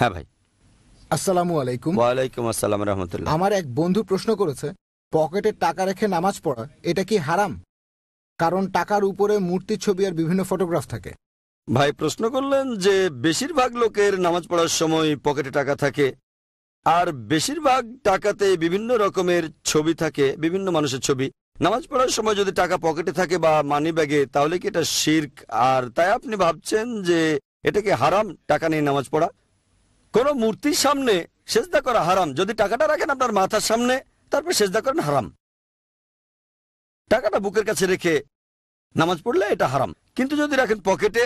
হ্যাঁ ভাই আসসালামু আলাইকুম ওয়ালাইকুম আসসালাম রহমতুল্লাহ আমার এক বন্ধু প্রশ্ন করেছে পকেটে টাকা রেখে নামাজ পড়া এটা কি হারাম কারণ টাকার উপরে মূর্তি ছবি আর বিভিন্ন ফটোগ্রাফ থাকে ভাই প্রশ্ন করলেন যে বেশিরভাগ লোকের নামাজ পড়ার সময় পকেটে টাকা থাকে আর বেশিরভাগ টাকাতে বিভিন্ন রকমের ছবি থাকে বিভিন্ন মানুষের ছবি নামাজ পড়ার সময় যদি টাকা পকেটে থাকে বা মানি ব্যাগে তাহলে কি এটা শির্ক আর তাই আপনি ভাবছেন যে এটা কি হারাম টাকা নিয়ে নামাজ পড়া কোন মূর্তির সামনে সেজদা করা হারাম যদি টাকাটা রাখেন আপনার মাথার সামনে তারপর সেজদা করেন হারাম টাকাটা বুকের কাছে রেখে নামাজ পড়লে এটা হারাম কিন্তু যদি রাখেন পকেটে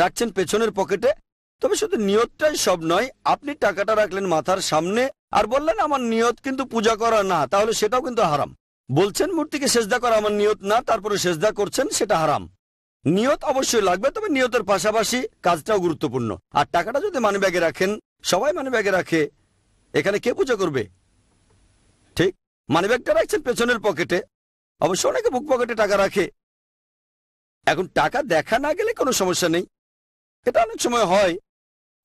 রাখছেন পেছনের পকেটে তবে শুধু নিয়তটাই সব নয় আপনি টাকাটা রাখলেন মাথার সামনে আর বললেন আমার নিয়ত কিন্তু পূজা করা না তাহলে সেটাও কিন্তু হারাম বলছেন মূর্তিকে সেজদা করা আমার নিয়ত না তারপরে সেজদা করছেন সেটা হারাম নিয়ত অবশ্যই লাগবে তবে নিয়তের পাশাপাশি কাজটাও গুরুত্বপূর্ণ আর টাকাটা যদি মানি ব্যাগে রাখেন সবাই মানি ব্যাগে রাখে এখানে কে পুজো করবে ঠিক মানি ব্যাগটা রাখছেন পেছনের পকেটে অবশ্য অনেকে বুক পকেটে টাকা রাখে এখন টাকা দেখা না গেলে কোনো সমস্যা নেই এটা অনেক সময় হয়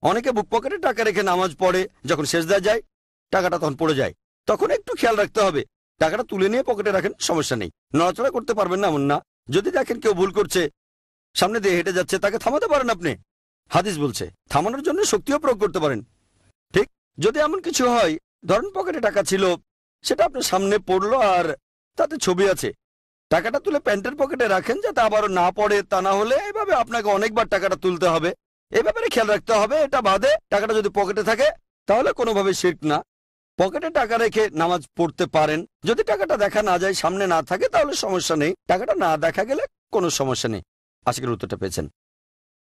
অনেকে বুক পকেটে টাকা রেখে নামাজ পড়ে যখন শেষ দেওয়া যায় টাকাটা তখন পড়ে যায় তখন একটু খেয়াল রাখতে হবে টাকাটা তুলে নিয়ে পকেটে রাখেন সমস্যা নেই নড়াচড়া করতে পারবেন না এমন না যদি দেখেন কেউ ভুল করছে সামনে দিয়ে হেঁটে যাচ্ছে তাকে থামাতে পারেন আপনি হাদিস বলছে থামানোর জন্য শক্তিও প্রয়োগ করতে পারেন ঠিক যদি এমন কিছু হয় ধরেন পকেটে টাকা ছিল সেটা আপনার সামনে পড়লো আর তাতে ছবি আছে টাকাটা তুলে প্যান্টের পকেটে রাখেন যাতে আবারও না পড়ে তা না হলে এভাবে আপনাকে অনেকবার টাকাটা তুলতে হবে এ ব্যাপারে খেয়াল রাখতে হবে এটা বাদে টাকাটা যদি পকেটে থাকে তাহলে কোনোভাবে শেখ না পকেটে টাকা রেখে নামাজ পড়তে পারেন যদি টাকাটা দেখা না যায় সামনে না থাকে তাহলে সমস্যা নেই টাকাটা না দেখা গেলে কোনো সমস্যা নেই আশা করি উত্তরটা পেয়েছেন